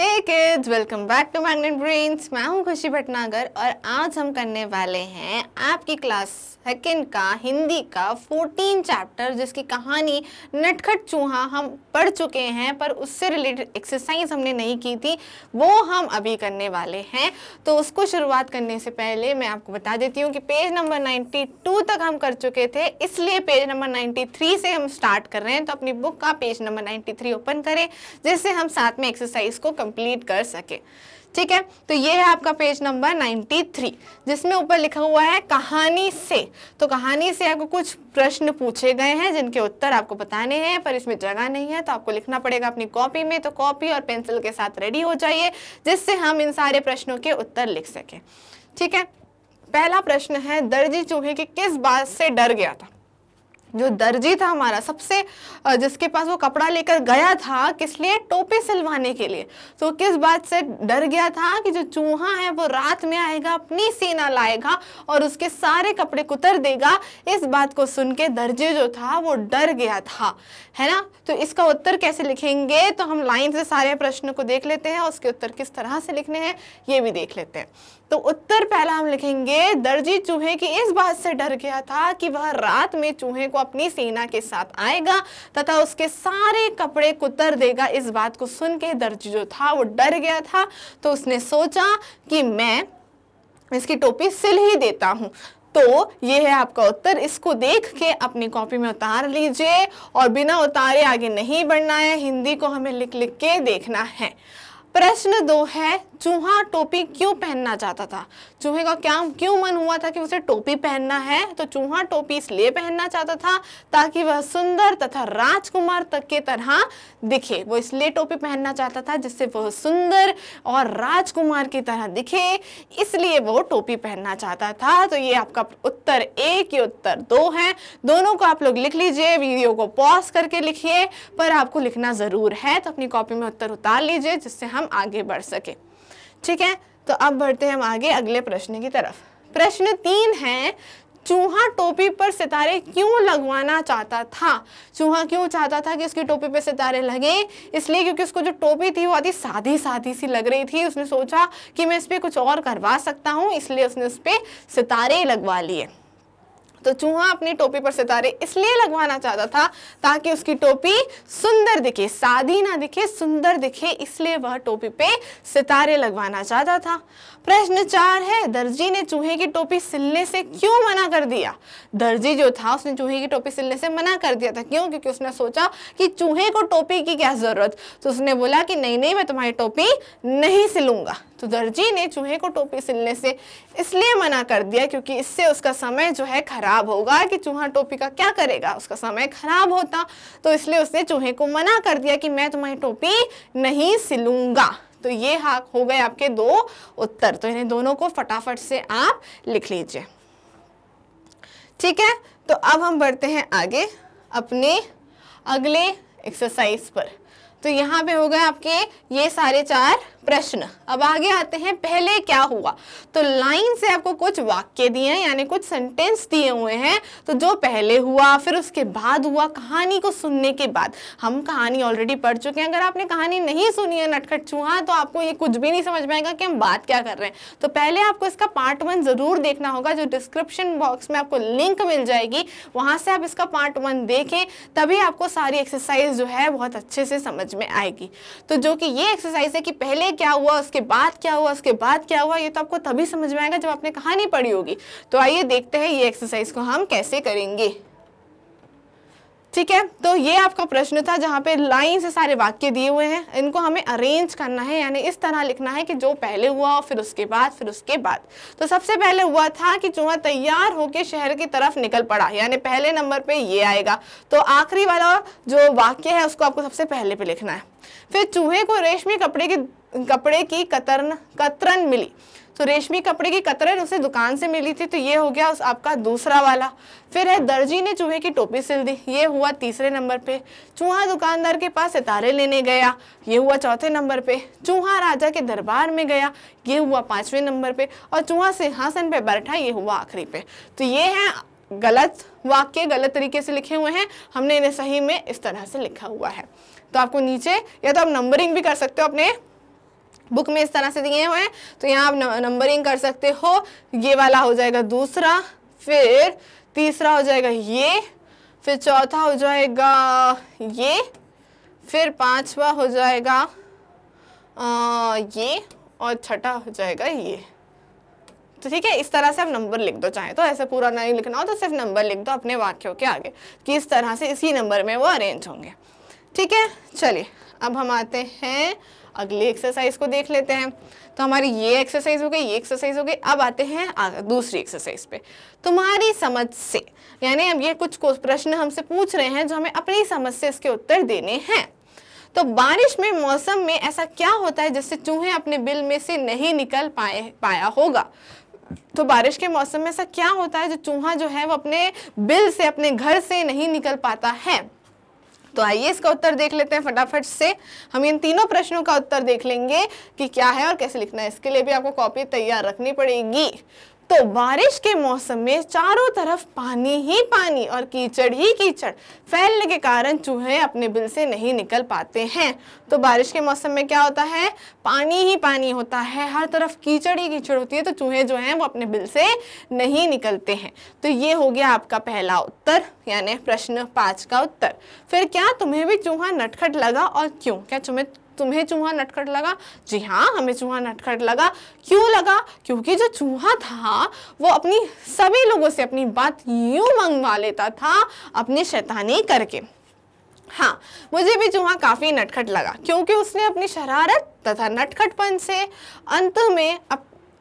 hey kids welcome back to Magnet Brains मैं हूं खुशी भटनागर और आज हम करने वाले हैं आपकी क्लास सेकेंड का हिंदी का 14 चैप्टर जिसकी कहानी नटखट चूहा हम पढ़ चुके हैं पर उससे रिलेटेड एक्सरसाइज हमने नहीं की थी वो हम अभी करने वाले हैं तो उसको शुरुआत करने से पहले मैं आपको बता देती हूँ कि पेज नंबर टू तक हम कर चुके थे इसलिए पेज नंबर थ्री से हम स्टार्ट कर रहे हैं तो अपनी बुक का पेज नंबर थ्री ओपन करें जिससे हम साथ में एक्सरसाइज को कंप्लीट कर सके ठीक है तो ये है आपका पेज नंबर 93 जिसमें ऊपर लिखा हुआ है कहानी से तो कहानी से आपको कुछ प्रश्न पूछे गए हैं जिनके उत्तर आपको बताने हैं पर इसमें जगह नहीं है तो आपको लिखना पड़ेगा अपनी कॉपी में तो कॉपी और पेंसिल के साथ रेडी हो जाइए जिससे हम इन सारे प्रश्नों के उत्तर लिख सकें ठीक है पहला प्रश्न है दर्जी चूहे के किस बात से डर गया था जो दर्जी था हमारा सबसे जिसके पास वो कपड़ा लेकर गया था किस लिए टोपी सिलवाने के लिए तो किस बात से डर गया था कि जो चूहा है वो रात में आएगा अपनी सीना लाएगा और उसके सारे कपड़े कुतर देगा इस बात को सुन के दर्जी जो था वो डर गया था है ना तो इसका उत्तर कैसे लिखेंगे तो हम लाइन से सारे प्रश्न को देख लेते हैं उसके उत्तर किस तरह से लिखने हैं ये भी देख लेते हैं तो उत्तर पहला हम लिखेंगे दर्जी चूहे की इस बात से डर गया था कि वह रात में चूहे को अपनी सेना के साथ आएगा तथा उसके सारे कपड़े कुतर देगा इस बात को सुन के दर्जी जो था वो डर गया था तो उसने सोचा कि मैं इसकी टोपी सिल ही देता हूँ तो ये है आपका उत्तर इसको देख के अपनी कॉपी में उतार लीजिए और बिना उतारे आगे नहीं बढ़ना है हिंदी को हमें लिख लिख के देखना है प्रश्न दो है चूहा टोपी क्यों पहनना चाहता था चूहे का क्या क्यों मन हुआ था कि उसे टोपी पहनना है तो चूहा टोपी इसलिए पहनना चाहता था ताकि वह सुंदर तथा राजकुमार तक के तरह दिखे वो इसलिए टोपी पहनना चाहता था जिससे वह सुंदर और राजकुमार की तरह दिखे इसलिए वो टोपी पहनना चाहता था तो ये आपका उत्तर एक ये उत्तर दो है दोनों को आप लोग लिख लीजिए वीडियो को पॉज करके लिखिए पर आपको लिखना ज़रूर है तो अपनी कॉपी में उत्तर उतार लीजिए जिससे हम आगे बढ़ सकें ठीक है तो अब बढ़ते हैं हम आगे अगले प्रश्न की तरफ प्रश्न तीन है चूहा टोपी पर सितारे क्यों लगवाना चाहता था चूहा क्यों चाहता था कि उसकी टोपी पर सितारे लगे इसलिए क्योंकि उसको जो टोपी थी वो आधी सादी सादी सी लग रही थी उसने सोचा कि मैं इस पर कुछ और करवा सकता हूँ इसलिए उसने उस पर सितारे लगवा लिए तो चूहा अपनी टोपी पर सितारे इसलिए लगवाना चाहता था ताकि उसकी टोपी सुंदर दिखे सादी ना दिखे सुंदर दिखे इसलिए वह टोपी पे सितारे लगवाना चाहता था प्रश्न चार है दर्जी ने चूहे की टोपी सिलने से क्यों मना कर दिया दर्जी जो था उसने चूहे की टोपी सिलने से मना कर दिया था क्यों क्योंकि उसने सोचा कि चूहे को टोपी की क्या जरूरत तो उसने बोला कि नहीं नहीं मैं तुम्हारी टोपी नहीं सिलूंगा तो दर्जी ने चूहे को टोपी सिलने से इसलिए मना कर दिया क्योंकि इससे उसका समय जो है खराब होगा कि चूहा टोपी का क्या करेगा उसका समय खराब होता तो इसलिए उसने चूहे को मना कर दिया कि मैं तुम्हारी टोपी नहीं सिलूंगा तो ये हाँ हो गए आपके दो उत्तर तो इन्हें दोनों को फटाफट से आप लिख लीजिए ठीक है तो अब हम बढ़ते हैं आगे अपने अगले एक्सरसाइज पर तो यहाँ पे हो गए आपके ये सारे चार प्रश्न अब आगे आते हैं पहले क्या हुआ तो लाइन से आपको कुछ वाक्य दिए हैं यानी कुछ सेंटेंस दिए हुए हैं तो जो पहले हुआ फिर उसके बाद हुआ कहानी को सुनने के बाद हम कहानी ऑलरेडी पढ़ चुके हैं अगर आपने कहानी नहीं सुनी है नटखट चूहा तो आपको ये कुछ भी नहीं समझ में आएगा कि हम बात क्या कर रहे हैं तो पहले आपको इसका पार्ट वन ज़रूर देखना होगा जो डिस्क्रिप्शन बॉक्स में आपको लिंक मिल जाएगी वहां से आप इसका पार्ट वन देखें तभी आपको सारी एक्सरसाइज जो है बहुत अच्छे से समझ में आएगी तो जो कि ये एक्सरसाइज है कि पहले क्या हुआ उसके बाद क्या हुआ उसके बाद क्या हुआ ये तो आपको तभी समझ में आएगा जब आपने कहानी पढ़ी होगी तो आइए देखते हैं ये एक्सरसाइज को हम कैसे करेंगे ठीक है तो ये आपका प्रश्न था जहाँ पे लाइन से सारे वाक्य दिए हुए हैं इनको हमें अरेंज करना है यानी इस तरह लिखना है कि जो पहले हुआ फिर उसके बाद फिर उसके बाद तो सबसे पहले हुआ था कि चूहा तैयार होकर शहर की तरफ निकल पड़ा यानी पहले नंबर पे ये आएगा तो आखिरी वाला जो वाक्य है उसको आपको सबसे पहले पे लिखना है फिर चूहे को रेशमी कपड़े के कपड़े की कतरन कतरन मिली तो रेशमी कपड़े की कतरन उसे दुकान से मिली थी तो ये हो गया उस आपका दूसरा वाला फिर है दर्जी ने चूहे की टोपी सिल दी ये हुआ तीसरे नंबर पे चूहा दुकानदार के पास सितारे लेने गया ये हुआ चौथे नंबर पे चूहा राजा के दरबार में गया ये हुआ पांचवें नंबर पे और चूहा सिंहासन पे बैठा ये हुआ आखिरी पे तो ये है गलत वाक्य गलत तरीके से लिखे हुए हैं हमने इन्हें सही में इस तरह से लिखा हुआ है तो आपको नीचे या तो आप नंबरिंग भी कर सकते हो अपने बुक में इस तरह से दिए हुए हैं तो यहाँ आप नंबरिंग कर सकते हो ये वाला हो जाएगा दूसरा फिर तीसरा हो जाएगा ये फिर चौथा हो जाएगा ये फिर पांचवा हो जाएगा आ, ये और छठा हो जाएगा ये तो ठीक है इस तरह से आप नंबर लिख दो चाहे तो ऐसे पूरा नहीं लिखना हो तो सिर्फ नंबर लिख दो अपने वाक्यों के आगे कि इस तरह से इसी नंबर में वो अरेंज होंगे ठीक है चलिए अब हम आते हैं अगली एक्सरसाइज को देख लेते हैं तो हमारी ये एक्सरसाइज हो गई ये एक्सरसाइज हो गई अब आते हैं दूसरी एक्सरसाइज पे तुम्हारी समझ से यानी अब ये कुछ प्रश्न हमसे पूछ रहे हैं जो हमें अपनी समझ से इसके उत्तर देने हैं तो बारिश में मौसम में ऐसा क्या होता है जिससे चूहे अपने बिल में से नहीं निकल पाए पाया होगा तो बारिश के मौसम में ऐसा क्या होता है जो चूहा जो है वो अपने बिल से अपने घर से नहीं निकल पाता है तो आइए इसका उत्तर देख लेते हैं फटाफट से हम इन तीनों प्रश्नों का उत्तर देख लेंगे कि क्या है और कैसे लिखना है इसके लिए भी आपको कॉपी तैयार रखनी पड़ेगी तो बारिश के मौसम में चारों तरफ पानी ही पानी और कीचड़ ही कीचड़ फैलने के कारण चूहे अपने बिल से नहीं निकल पाते हैं तो बारिश के मौसम में क्या होता है पानी ही पानी होता है हर तरफ कीचड़ ही कीचड़ होती है तो चूहे जो हैं वो अपने बिल से नहीं निकलते हैं तो ये हो गया आपका पहला उत्तर यानी प्रश्न पाँच का उत्तर फिर क्या तुम्हें भी चूहा नटखट लगा और क्यों क्या तुम्हें तुम्हें चूहा नटखट लगा जी हाँ हमें चूहा नटखट लगा क्यों लगा क्योंकि जो चूहा था वो अपनी सभी लोगों से अपनी बात यूं मंगवा लेता था अपने शैतानी करके हाँ मुझे भी चूहा काफ़ी नटखट लगा क्योंकि उसने अपनी शरारत तथा नटखटपन से अंत में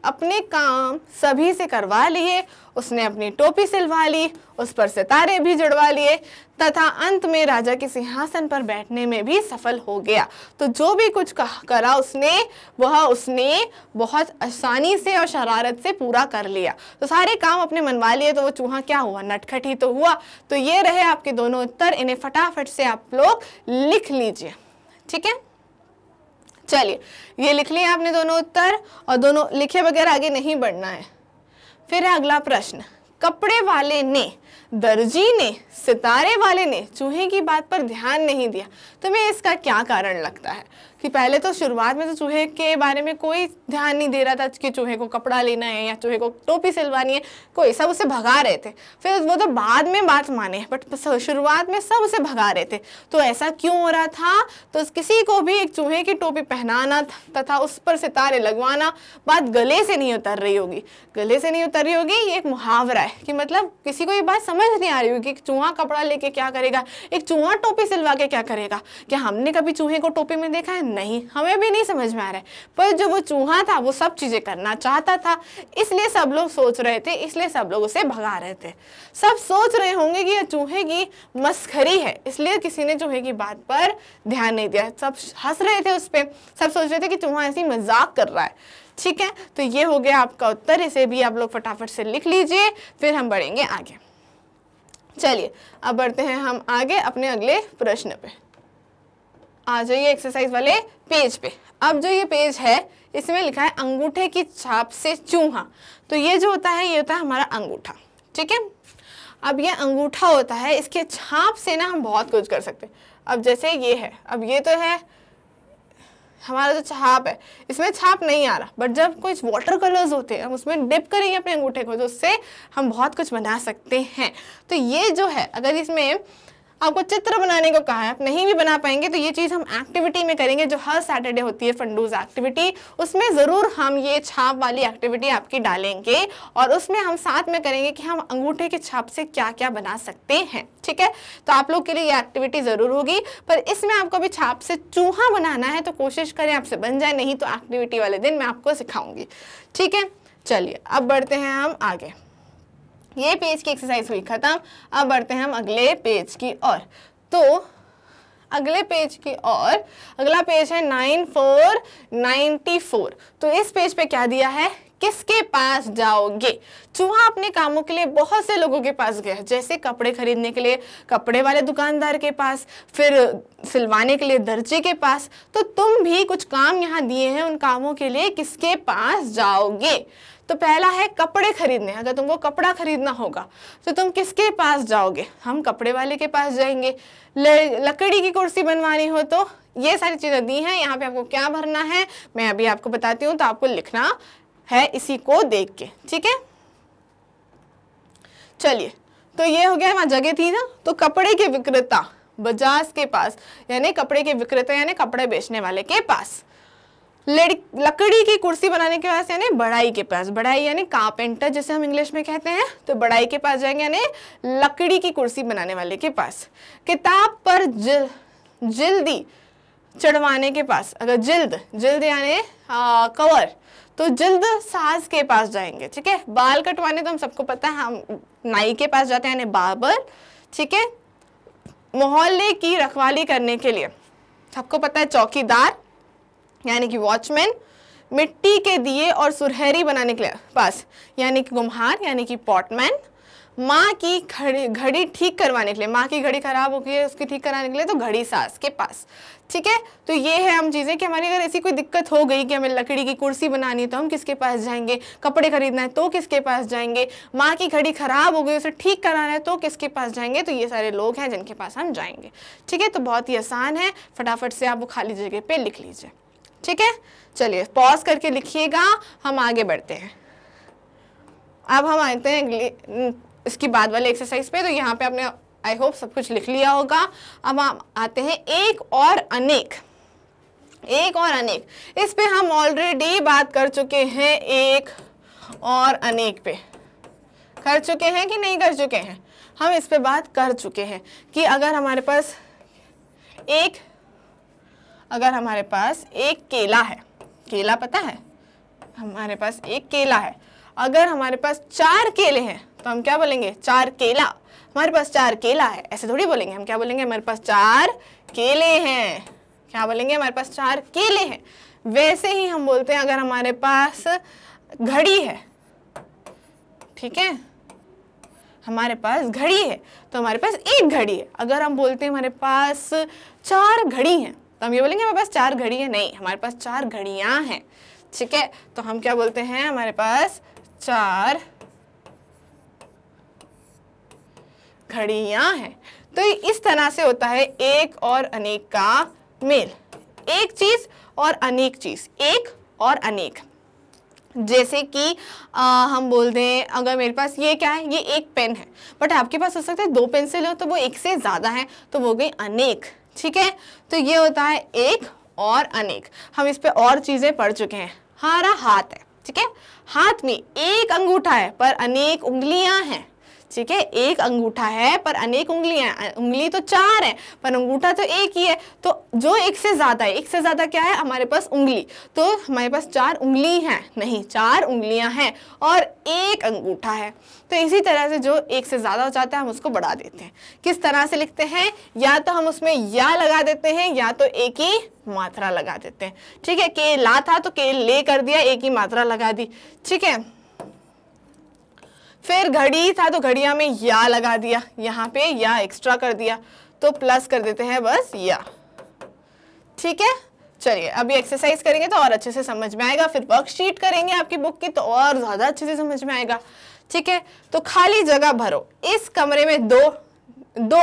अपने काम सभी से करवा लिए उसने अपनी टोपी सिलवा ली उस पर सितारे भी जुड़वा लिए तथा अंत में राजा के सिंहासन पर बैठने में भी सफल हो गया तो जो भी कुछ करा उसने वह उसने बहुत आसानी से और शरारत से पूरा कर लिया तो सारे काम अपने मनवा लिए तो वो चूहा क्या हुआ नटखट ही तो हुआ तो ये रहे आपके दोनों उत्तर इन्हें फटाफट से आप लोग लिख लीजिए ठीक है चलिए ये लिख लिया आपने दोनों उत्तर और दोनों लिखे बगैर आगे नहीं बढ़ना है फिर है अगला प्रश्न कपड़े वाले ने दर्जी ने सितारे वाले ने चूहे की बात पर ध्यान नहीं दिया तुम्हें इसका क्या कारण लगता है कि पहले तो शुरुआत में तो चूहे के बारे में कोई ध्यान नहीं दे रहा था कि चूहे को कपड़ा लेना है या चूहे को टोपी सिलवानी है कोई सब उसे भगा रहे थे फिर वो तो बाद में बात माने बट शुरुआत में सब उसे भगा रहे थे तो ऐसा क्यों हो रहा था तो किसी को भी एक चूहे की टोपी पहनाना तथा उस पर सितारे लगवाना बात गले से नहीं उतर रही होगी गले से नहीं उतर रही होगी ये एक मुहावरा है कि मतलब किसी को ये बात समझ नहीं आ रही होगी कि चूहा कपड़ा लेके क्या करेगा एक चूहा टोपी सिलवा के क्या करेगा क्या हमने कभी चूहे को टोपी में देखा है नहीं हमें भी नहीं समझ में आ रहा है पर जो वो चूहा था वो सब चीज़ें करना चाहता था इसलिए सब लोग सोच रहे थे इसलिए सब लोग उसे भगा रहे थे सब सोच रहे होंगे कि यह चूहे की मस्खरी है इसलिए किसी ने चूहे की बात पर ध्यान नहीं दिया सब हंस रहे थे उस पर सब सोच रहे थे कि चूहा ऐसी मजाक कर रहा है ठीक है तो ये हो गया आपका उत्तर इसे भी आप लोग फटाफट से लिख लीजिए फिर हम बढ़ेंगे आगे चलिए अब बढ़ते हैं हम आगे अपने अगले प्रश्न पे आ जाइए एक्सरसाइज वाले पेज पे अब जो ये पेज है इसमें लिखा है अंगूठे की छाप से चूहा तो ये जो होता है ये होता है हमारा अंगूठा ठीक है अब ये अंगूठा होता है इसके छाप से ना हम बहुत कुछ कर सकते हैं अब जैसे ये है अब ये तो है हमारा जो छाप है इसमें छाप नहीं आ रहा बट जब कुछ वाटर कलर्स होते हैं हम उसमें डिप करेंगे अपने अंगूठे को तो उससे हम बहुत कुछ बना सकते हैं तो ये जो है अगर इसमें आपको चित्र बनाने को कहा है आप नहीं भी बना पाएंगे तो ये चीज़ हम एक्टिविटी में करेंगे जो हर सैटरडे होती है फंडूज एक्टिविटी उसमें ज़रूर हम ये छाप वाली एक्टिविटी आपकी डालेंगे और उसमें हम साथ में करेंगे कि हम अंगूठे के छाप से क्या क्या बना सकते हैं ठीक है तो आप लोग के लिए ये एक्टिविटी ज़रूर होगी पर इसमें आपको भी छाप से चूहा बनाना है तो कोशिश करें आपसे बन जाए नहीं तो एक्टिविटी वाले दिन मैं आपको सिखाऊंगी ठीक है चलिए अब बढ़ते हैं हम आगे ये पेज की एक्सरसाइज हुई ख़त्म अब बढ़ते हैं हम अगले पेज की ओर तो अगले पेज की ओर अगला पेज है नाइन फोर नाइन्टी फोर तो इस पेज पे क्या दिया है किसके पास जाओगे चूहा अपने कामों के लिए बहुत से लोगों के पास गया जैसे कपड़े खरीदने के लिए कपड़े वाले दुकानदार के पास फिर सिलवाने के लिए दर्जे के पास तो तुम भी कुछ काम यहाँ दिए हैं उन कामों के लिए किसके पास जाओगे तो पहला है कपड़े खरीदने अगर तुमको कपड़ा खरीदना होगा तो तुम किसके पास जाओगे हम कपड़े वाले के पास जाएंगे लकड़ी की कुर्सी बनवानी हो तो ये सारी चीज़ें दी हैं यहाँ पे आपको क्या भरना है मैं अभी आपको बताती हूँ तो आपको लिखना है इसी को देख के ठीक है चलिए तो ये हो गया वहां जगह थी ना तो कपड़े के विक्रेता बजाज के पास यानी कपड़े के विक्रेता यानी कपड़े बेचने वाले के पास लकड़ी की कुर्सी बनाने के पास यानी बढ़ाई के पास बढ़ाई यानी कापेंटर जैसे हम इंग्लिश में कहते हैं तो बढ़ाई के पास जाएंगे यानी लकड़ी की कुर्सी बनाने वाले के पास किताब पर जिल जिल्दी चढ़वाने के पास अगर जिल्द जिल्द यानी कवर तो जल्द सास के पास जाएंगे ठीक है बाल कटवाने तो हम सबको पता है हम नाई के पास जाते हैं यानी बाबर ठीक है मोहल्ले की रखवाली करने के लिए सबको पता है चौकीदार यानी कि वॉचमैन मिट्टी के दिए और सुरहरी बनाने के लिए पास यानी कि गुम्हार यानी कि पॉटमैन माँ की घड़ी घड़ी ठीक करवाने के लिए माँ की घड़ी खराब हो गई है उसकी ठीक कराने के लिए तो घड़ी सास के पास ठीक है तो ये है हम चीज़ें कि हमारी अगर ऐसी कोई दिक्कत हो गई कि हमें लकड़ी की कुर्सी बनानी है तो हम किसके पास जाएंगे कपड़े खरीदना है तो किसके पास जाएंगे माँ की घड़ी खराब हो गई उसे ठीक कराना है तो किसके पास जाएंगे तो ये सारे लोग हैं जिनके पास हम जाएंगे ठीक है तो बहुत ही आसान है फटाफट से आप वो खाली जगह पर लिख लीजिए ठीक है चलिए पॉज करके लिखिएगा हम आगे बढ़ते हैं अब हम आते हैं इसकी बाद वाले एक्सरसाइज पे तो यहाँ पे आपने आई होप सब कुछ लिख लिया होगा अब हम आते हैं एक और अनेक एक और अनेक इस पे हम ऑलरेडी बात कर चुके हैं एक और अनेक पे कर चुके हैं कि नहीं कर चुके हैं हम इस पे बात कर चुके हैं कि अगर हमारे पास एक अगर हमारे पास एक केला है केला पता है हमारे पास एक केला है अगर हमारे पास चार केले हैं तो हम क्या बोलेंगे चार केला हमारे पास चार केला है ऐसे थोड़ी बोलेंगे हम क्या बोलेंगे हमारे पास चार केले हैं क्या बोलेंगे हमारे पास चार केले हैं वैसे ही हम बोलते हैं अगर हमारे पास घड़ी है ठीक है हमारे पास घड़ी है तो हमारे पास एक घड़ी है अगर हम बोलते हैं हमारे पास चार घड़ी हैं तो हम ये बोलेंगे हमारे पास चार घड़ी है नहीं हमारे पास चार घड़िया हैं ठीक है तो हम क्या बोलते हैं हमारे पास चार घड़ियां हैं तो इस तरह से होता है एक और अनेक का मेल एक चीज़ और अनेक चीज़ एक और अनेक जैसे कि आ, हम बोल दें अगर मेरे पास ये क्या है ये एक पेन है बट आपके पास हो सकता है दो पेंसिल हो तो वो एक से ज़्यादा है तो वो गई अनेक ठीक है तो ये होता है एक और अनेक हम इस पर और चीज़ें पढ़ चुके हैं हारा हाथ है ठीक है हाथ में एक अंगूठा है पर अनेक उंगलियां हैं ठीक है एक अंगूठा है पर अनेक उंगलियां उंगली तो चार है पर अंगूठा तो एक ही है तो जो एक से ज़्यादा है एक से ज़्यादा क्या है हमारे पास उंगली तो हमारे पास चार उंगली है नहीं चार उंगलियां हैं और एक अंगूठा है तो इसी तरह से जो एक से ज़्यादा हो जाता है हम उसको बढ़ा देते हैं किस तरह से लिखते हैं या तो हम उसमें या लगा देते हैं या तो एक ही मात्रा लगा देते हैं ठीक है के ला था तो के ले कर दिया एक ही मात्रा लगा दी ठीक है फिर घड़ी था तो घड़िया में या लगा दिया यहाँ पे या एक्स्ट्रा कर दिया तो प्लस कर देते हैं बस या ठीक है चलिए अभी एक्सरसाइज करेंगे तो और अच्छे से समझ में आएगा फिर वर्कशीट करेंगे आपकी बुक की तो और ज़्यादा अच्छे से समझ में आएगा ठीक है तो खाली जगह भरो इस कमरे में दो दो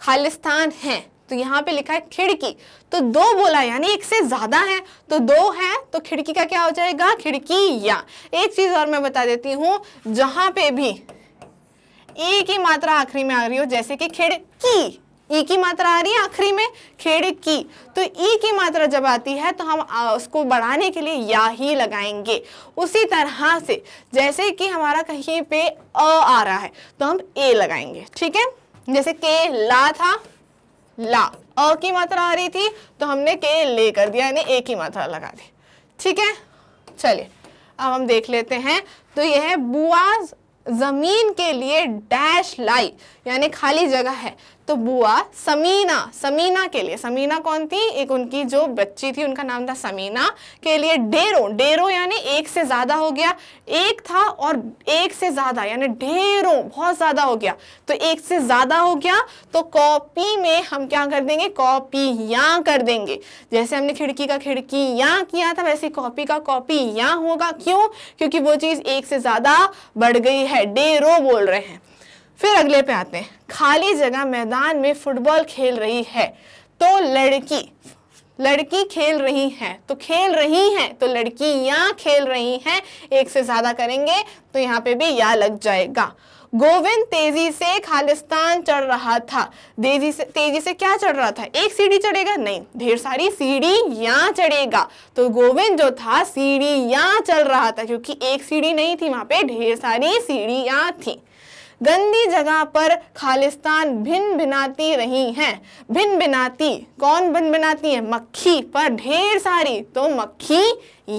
खालिस्तान हैं तो यहाँ पे लिखा है खिड़की तो दो बोला यानी एक से ज्यादा है तो दो है तो खिड़की का क्या हो जाएगा खिड़की या एक चीज और मैं बता देती हूँ जहां पे भी ए की मात्रा आखिरी में आ रही हो जैसे कि खिड़की ई की मात्रा आ रही है आखिरी में खिड़की तो ई की मात्रा जब आती है तो हम उसको बढ़ाने के लिए या ही लगाएंगे उसी तरह से जैसे कि हमारा कहीं पे अ आ रहा है तो हम ए लगाएंगे ठीक है जैसे के ला था ला अ की मात्रा आ रही थी तो हमने के ले कर दिया यानी ए की मात्रा लगा दी ठीक है चलिए अब हम देख लेते हैं तो यह है बुआज जमीन के लिए डैश लाई यानी खाली जगह है तो बुआ समीना समीना के लिए समीना कौन थी एक उनकी जो बच्ची थी उनका नाम था समीना के लिए डेरो डेरो यानी एक से ज़्यादा हो गया एक था और एक से ज़्यादा यानी ढेरों बहुत ज़्यादा हो गया तो एक से ज़्यादा हो गया तो कॉपी में हम क्या कर देंगे कॉपी या कर देंगे जैसे हमने खिड़की का खिड़की या किया था वैसे कॉपी का कॉपी या होगा क्यों क्योंकि वो चीज़ एक से ज़्यादा बढ़ गई है डेरो बोल रहे हैं फिर अगले पे आते हैं खाली जगह मैदान में फुटबॉल खेल रही है तो लड़की लड़की खेल रही है तो खेल रही है तो लड़कियां खेल रही हैं एक से ज़्यादा करेंगे तो यहाँ पे भी या लग जाएगा गोविंद तेजी से खालिस्तान चढ़ रहा था तेजी से तेजी से क्या चढ़ रहा था एक सीढ़ी चढ़ेगा नहीं ढेर सारी सीढ़ी यहाँ चढ़ेगा तो गोविंद जो था सीढ़ी यहाँ चल रहा था क्योंकि एक सीढ़ी नहीं थी वहाँ पे ढेर सारी यहाँ थी गंदी जगह पर खालिस्तान भिन भिनाती रही हैं भिन भिनाती कौन भिन भिनाती है मक्खी पर ढेर सारी तो मक्खी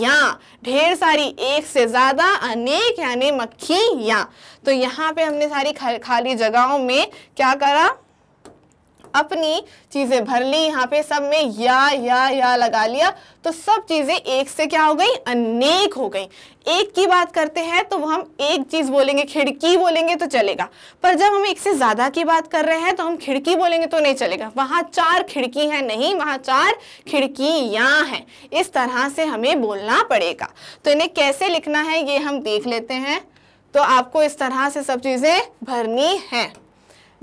या ढेर सारी एक से ज़्यादा अनेक यानी मक्खी या तो यहाँ पे हमने सारी खाली जगहों में क्या करा अपनी चीज़ें भर ली यहाँ पे सब में या या या लगा लिया तो सब चीज़ें एक से क्या हो गई अनेक हो गई एक की बात करते हैं तो हम एक चीज़ बोलेंगे खिड़की बोलेंगे तो चलेगा पर जब हम एक से ज़्यादा की बात कर रहे हैं तो हम खिड़की बोलेंगे तो नहीं चलेगा वहां चार खिड़की है नहीं वहां चार या हैं इस तरह से हमें बोलना पड़ेगा तो इन्हें कैसे लिखना है ये हम देख लेते हैं तो आपको इस तरह से सब चीज़ें भरनी हैं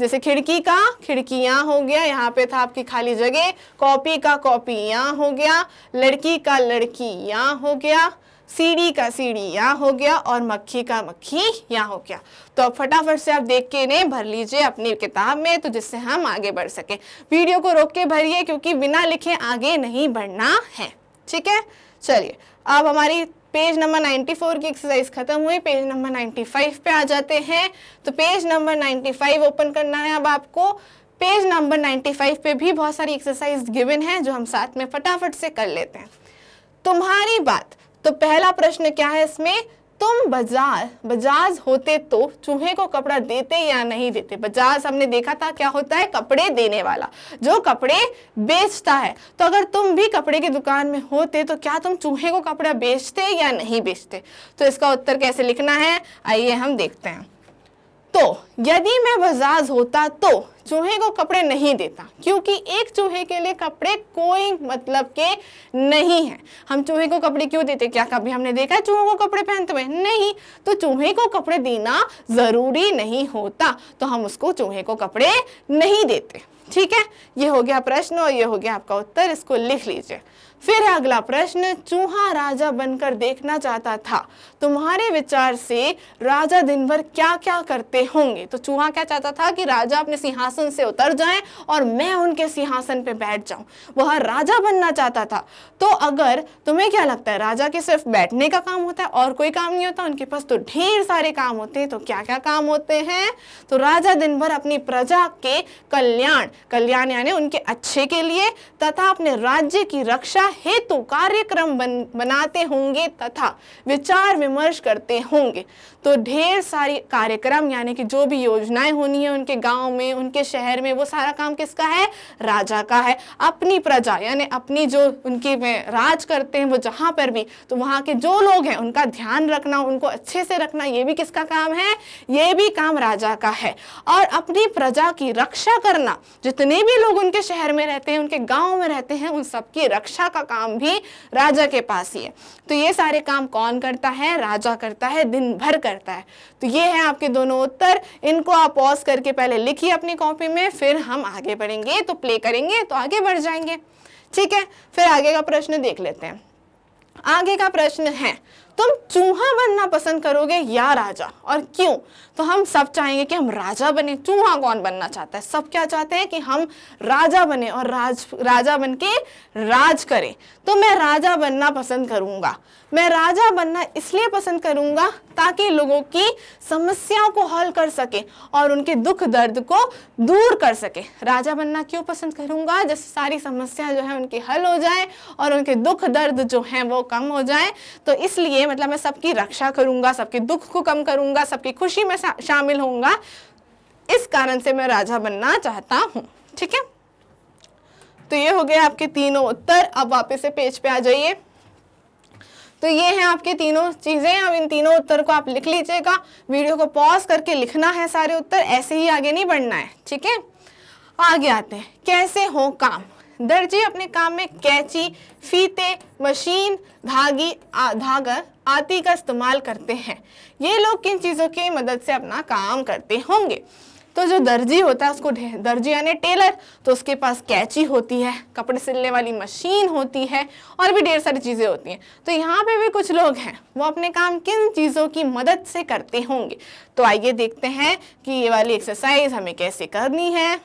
जैसे खिड़की का खिड़कियां हो गया यहाँ पे था आपकी खाली जगह कॉपी का यहाँ हो गया लड़की का लड़की यहाँ हो गया सीढ़ी का सीढ़ी यहाँ हो गया और मक्खी का मक्खी यहाँ हो गया तो अब फटाफट से आप देख के इन्हें भर लीजिए अपनी किताब में तो जिससे हम आगे बढ़ सके वीडियो को रोक के भरिए क्योंकि बिना लिखे आगे नहीं बढ़ना है ठीक है चलिए अब हमारी पेज नंबर 94 की एक्सरसाइज खत्म हुई पेज नंबर 95 पे आ जाते हैं तो पेज नंबर 95 ओपन करना है अब आपको पेज नंबर 95 पे भी बहुत सारी एक्सरसाइज गिवन है जो हम साथ में फटाफट से कर लेते हैं तुम्हारी बात तो पहला प्रश्न क्या है इसमें तुम बजाज बजाज होते तो चूहे को कपड़ा देते या नहीं देते बजाज हमने देखा था क्या होता है कपड़े देने वाला जो कपड़े बेचता है तो अगर तुम भी कपड़े की दुकान में होते तो क्या तुम चूहे को कपड़ा बेचते या नहीं बेचते तो इसका उत्तर कैसे लिखना है आइए हम देखते हैं तो यदि मैं बजाज होता तो चूहे को कपड़े नहीं देता क्योंकि एक चूहे के लिए कपड़े कोई मतलब के नहीं है हम चूहे को कपड़े क्यों देते क्या कभी हमने देखा है चूहों को कपड़े पहनते हुए नहीं तो चूहे को कपड़े देना ज़रूरी नहीं होता तो हम उसको चूहे को कपड़े नहीं देते ठीक है ये हो गया प्रश्न और ये हो गया आपका उत्तर इसको लिख लीजिए फिर है अगला प्रश्न चूहा राजा बनकर देखना चाहता था तुम्हारे विचार से राजा दिन भर क्या क्या करते होंगे तो चूहा क्या चाहता था कि राजा अपने सिंहासन से उतर जाए और मैं उनके सिंहासन पे बैठ जाऊं वह राजा बनना चाहता था तो अगर तुम्हें क्या लगता है राजा के सिर्फ बैठने का काम होता है और कोई काम नहीं होता उनके पास तो ढेर सारे काम होते हैं तो क्या क्या काम होते हैं तो राजा दिन भर अपनी प्रजा के कल्याण कल्याण यानी उनके अच्छे के लिए तथा अपने राज्य की रक्षा हेतु कार्यक्रम बन, बनाते होंगे तथा विचार विमर्श करते होंगे तो ढेर सारी कार्यक्रम यानी कि जो भी योजनाएं होनी है उनके गांव में उनके शहर में वो सारा काम किसका है राजा का है अपनी प्रजा यानी अपनी जो उनकी राज करते हैं वो जहां पर भी तो वहां के जो लोग हैं उनका ध्यान रखना उनको अच्छे से रखना ये भी किसका काम है ये भी काम राजा का है और अपनी प्रजा की रक्षा करना जितने भी लोग उनके शहर में रहते हैं उनके गाँव में रहते हैं उन सबकी रक्षा का काम भी राजा के पास ही है तो ये सारे काम कौन करता है राजा करता है दिन भर करता है तो ये है आपके दोनों उत्तर इनको आप पॉज करके पहले लिखिए अपनी कॉपी में फिर हम आगे बढ़ेंगे तो प्ले करेंगे तो आगे बढ़ जाएंगे ठीक है फिर आगे का प्रश्न देख लेते हैं आगे का प्रश्न है तुम चूहा बनना पसंद करोगे या राजा और क्यों तो हम सब चाहेंगे कि हम राजा बने चूहा कौन बनना चाहता है सब क्या चाहते हैं कि हम राजा बने और राज राजा बन के राज करें तो मैं राजा बनना पसंद करूंगा मैं राजा बनना इसलिए पसंद करूंगा ताकि लोगों की समस्याओं को हल कर सके और उनके दुख दर्द को दूर कर सके राजा बनना क्यों पसंद करूंगा जैसे सारी समस्या जो है उनकी हल हो जाए और उनके दुख दर्द जो है वो कम हो जाए तो इसलिए मतलब मैं सबकी रक्षा करूंगा सबके दुख को कम करूंगा सबकी खुशी में शामिल होऊंगा इस कारण से मैं राजा बनना चाहता हूँ ठीक है तो ये हो गया आपके तीनों उत्तर अब वापस से पेज पे आ जाइए तो ये हैं आपके तीनों चीज़ें अब इन तीनों उत्तर को आप लिख लीजिएगा वीडियो को पॉज करके लिखना है सारे उत्तर ऐसे ही आगे नहीं बढ़ना है ठीक है आगे आते हैं कैसे हो काम दर्जी अपने काम में कैंची फीते मशीन धागी धागा आदि का इस्तेमाल करते हैं ये लोग किन चीज़ों की मदद से अपना काम करते होंगे तो जो दर्जी होता है उसको दर्जी यानी टेलर तो उसके पास कैची होती है कपड़े सिलने वाली मशीन होती है और भी ढेर सारी चीज़ें होती हैं तो यहाँ पे भी कुछ लोग हैं वो अपने काम किन चीज़ों की मदद से करते होंगे तो आइए देखते हैं कि ये वाली एक्सरसाइज हमें कैसे करनी है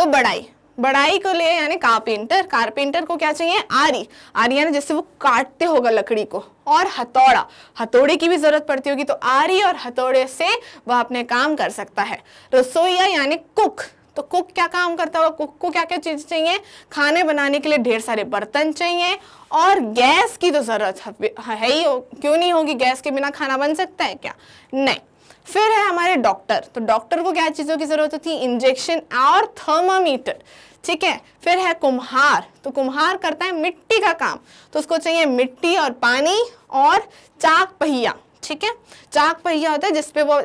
तो बढ़ाई बढ़ाई को लिए यानी कारपेंटर कारपेंटर को क्या चाहिए आरी आरी यानी जैसे वो काटते होगा लकड़ी को और हथौड़ा हथौड़े की भी जरूरत पड़ती होगी तो आरी और हथौड़े से वह अपने काम कर सकता है रसोईया यानी कुक तो कुक क्या काम करता होगा कुक को क्या क्या चीज़ चाहिए खाने बनाने के लिए ढेर सारे बर्तन चाहिए और गैस की तो ज़रूरत है ही क्यों नहीं होगी गैस के बिना खाना बन सकता है क्या नहीं फिर है हमारे डॉक्टर तो डॉक्टर को क्या चीज़ों की ज़रूरत होती है इंजेक्शन और थर्मामीटर ठीक है फिर है कुम्हार तो कुम्हार करता है मिट्टी का काम तो उसको चाहिए मिट्टी और पानी और चाक पहिया ठीक है चाक पहिया होता है जिसपे वो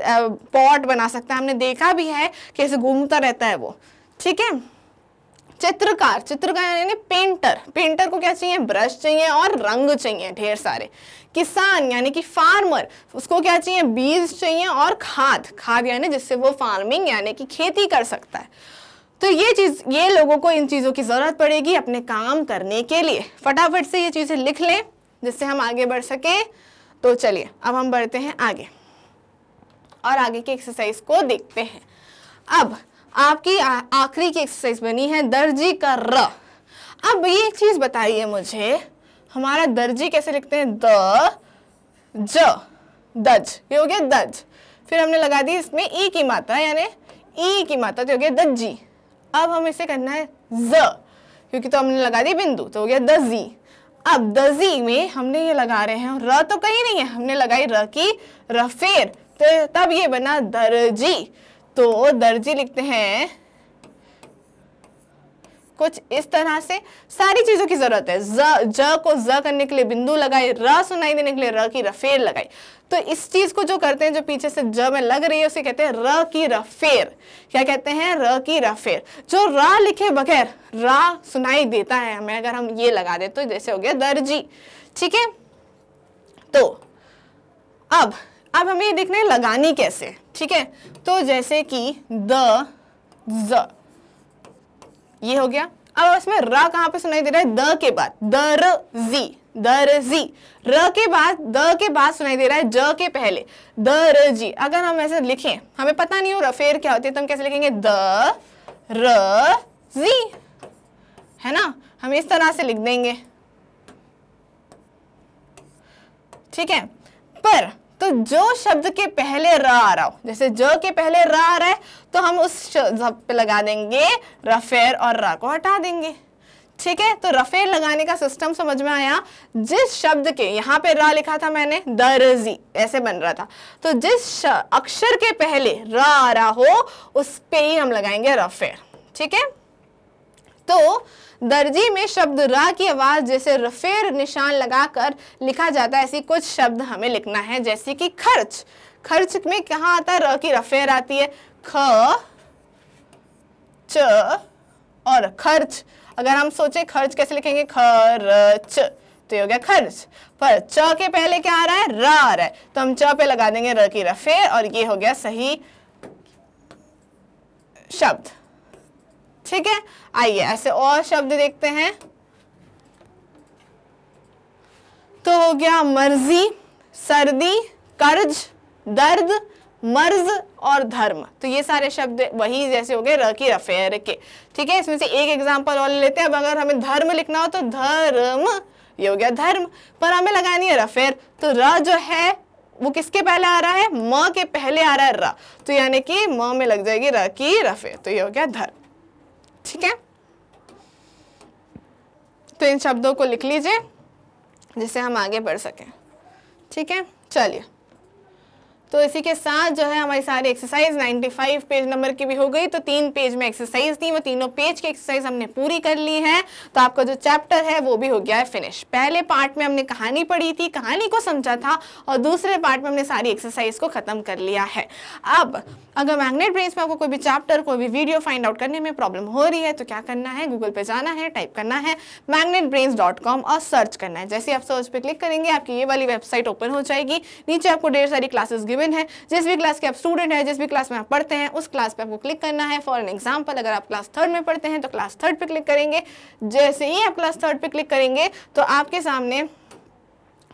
पॉट बना सकता है हमने देखा भी है कैसे घूमता रहता है वो ठीक है चित्रकार चित्रकार यानी पेंटर पेंटर को क्या चाहिए ब्रश चाहिए और रंग चाहिए ढेर सारे किसान यानी कि फार्मर उसको क्या चाहिए बीज चाहिए और खाद खाद यानी जिससे वो फार्मिंग यानी कि खेती कर सकता है तो ये चीज़ ये लोगों को इन चीज़ों की ज़रूरत पड़ेगी अपने काम करने के लिए फटाफट से ये चीज़ें लिख लें जिससे हम आगे बढ़ सकें तो चलिए अब हम बढ़ते हैं आगे और आगे की एक्सरसाइज को देखते हैं अब आपकी आखिरी की एक्सरसाइज बनी है दर्जी का र अब ये एक चीज़ बताइए मुझे हमारा दर्जी कैसे लिखते हैं द ज दज ये हो गया दज फिर हमने लगा दी इसमें ई की मात्रा यानी ई की मात्रा तो हो गया दज्जी अब हम इसे करना है ज क्योंकि तो हमने लगा दी बिंदु तो हो गया दजी अब दजी में हमने ये लगा रहे हैं र तो कहीं नहीं है हमने लगाई र की रफेर तो तब ये बना दर्जी तो दर्जी लिखते हैं कुछ इस तरह से सारी चीजों की जरूरत है ज ज को ज करने के लिए बिंदु लगाई र सुनाई देने के लिए र की रफेर लगाई तो इस चीज को जो करते हैं जो पीछे से ज में लग रही है उसे कहते हैं र की रफेर क्या कहते हैं र की रफेर जो र लिखे बगैर र सुनाई देता है हमें अगर हम ये लगा दे तो जैसे हो गया दर्जी ठीक है तो अब अब हमें ये देखना है लगानी कैसे ठीक है तो जैसे कि द ज ये हो गया अब इसमें र कहां पे सुनाई दे रहा है द के बाद दर जी दर जी र के बाद द के बाद सुनाई दे रहा है ज के पहले दर जी अगर हम ऐसे लिखें हमें पता नहीं हो रफेर क्या होती है तो हम कैसे लिखेंगे द र जी है ना हम इस तरह से लिख देंगे ठीक है पर तो जो शब्द के पहले र आ रहा हो जैसे जो के पहले र आ रहा है तो हम उस शब्द पे लगा देंगे रफेर और र को हटा देंगे ठीक है तो रफेर लगाने का सिस्टम समझ में आया जिस शब्द के यहाँ पे र लिखा था मैंने दर्जी ऐसे बन रहा था तो जिस अक्षर के पहले र आ रहा हो उस पे ही हम लगाएंगे रफेर ठीक है तो दर्जी में शब्द रा की आवाज़ जैसे रफेर निशान लगाकर लिखा जाता है ऐसी कुछ शब्द हमें लिखना है जैसे कि खर्च खर्च में कहा आता है र की रफेर आती है ख च और खर्च अगर हम सोचे खर्च कैसे लिखेंगे खर्च तो ये हो गया खर्च पर च के पहले क्या आ रहा है र आ रहा है तो हम च पे लगा देंगे र की रफेर और ये हो गया सही शब्द ठीक है आइए ऐसे और शब्द देखते हैं तो हो गया मर्जी सर्दी कर्ज दर्द मर्ज और धर्म तो ये सारे शब्द वही जैसे हो गए र की रफेर के ठीक है इसमें से एक एग्जाम्पल और लेते हैं अब अगर हमें धर्म लिखना हो तो धर्म ये हो गया धर्म पर हमें लगानी है रफेर तो र जो है वो किसके पहले आ रहा है म के पहले आ रहा है र तो यानी कि म में लग जाएगी र की रफेर तो ये हो गया धर्म ठीक है तो इन शब्दों को लिख लीजिए जिससे हम आगे बढ़ सकें ठीक है चलिए तो इसी के साथ जो है हमारी सारी एक्सरसाइज 95 पेज नंबर की भी हो गई तो तीन पेज में एक्सरसाइज थी वो तीनों पेज की एक्सरसाइज हमने पूरी कर ली है तो आपका जो चैप्टर है वो भी हो गया है फिनिश पहले पार्ट में हमने कहानी पढ़ी थी कहानी को समझा था और दूसरे पार्ट में हमने सारी एक्सरसाइज को ख़त्म कर लिया है अब अगर मैग्नेट ब्रेन्स में आपको कोई भी चैप्टर कोई भी वीडियो फाइंड आउट करने में प्रॉब्लम हो रही है तो क्या करना है गूगल पे जाना है टाइप करना है मैग्नेट और सर्च करना है जैसे आप सर्च पे क्लिक करेंगे आपकी ये वाली वेबसाइट ओपन हो जाएगी नीचे आपको ढेर सारी क्लासेस गिवन है जिस भी क्लास के आप स्टूडेंट है जिस भी क्लास में आप पढ़ते हैं उस क्लास पे आपको क्लिक करना है फॉर एन एग्जाम्पल अगर आप क्लास थर्ड में पढ़ते हैं तो क्लास थर्ड पे क्लिक करेंगे जैसे ही आप क्लास थर्ड पे क्लिक करेंगे तो आपके सामने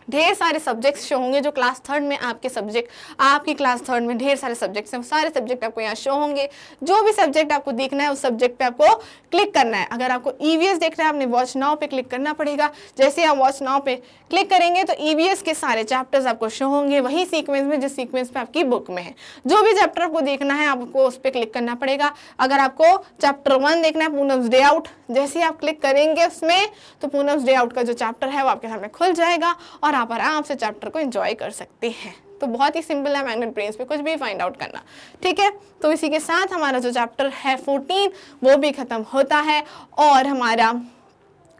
ढेर सारे सब्जेक्ट्स शो होंगे जो क्लास थर्ड में आपके सब्जेक्ट आपकी क्लास थर्ड में ढेर सारे सब्जेक्ट्स हैं सारे सब्जेक्ट आपको यहाँ शो होंगे जो भी सब्जेक्ट आपको देखना है उस सब्जेक्ट पे आपको क्लिक करना है अगर आपको ईवीएस e देखना है आपने वॉच नाउ पे क्लिक करना पड़ेगा जैसे आप वॉच नाउ पे क्लिक करेंगे तो ईवीएस e के सारे चैप्टर्स आपको शो होंगे वही सीक्वेंस में जिस सीक्वेंस पे आपकी बुक में है जो भी चैप्टर आपको देखना है आपको उस पर क्लिक करना पड़ेगा अगर आपको चैप्टर वन देखना है पूनम्स डे आउट जैसे आप क्लिक करेंगे उसमें तो पूनम्स डे आउट का जो चैप्टर है वो आपके सामने खुल जाएगा और और आप आराम से चैप्टर को इंजॉय कर सकते हैं तो बहुत ही सिंपल है मैग्नेट ब्रेन पे कुछ भी फाइंड आउट करना ठीक है तो इसी के साथ हमारा जो चैप्टर है फोर्टीन वो भी ख़त्म होता है और हमारा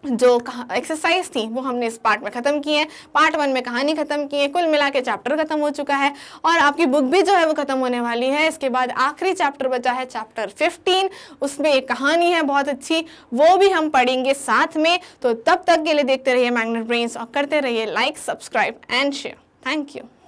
जो एक्सरसाइज थी वो हमने इस पार्ट में ख़त्म की है पार्ट वन में कहानी ख़त्म की है कुल मिला के चैप्टर ख़त्म हो चुका है और आपकी बुक भी जो है वो ख़त्म होने वाली है इसके बाद आखिरी चैप्टर बचा है चैप्टर 15 उसमें एक कहानी है बहुत अच्छी वो भी हम पढ़ेंगे साथ में तो तब तक के लिए देखते रहिए मैग्नेट ब्रेन्स और करते रहिए like subscribe and share thank you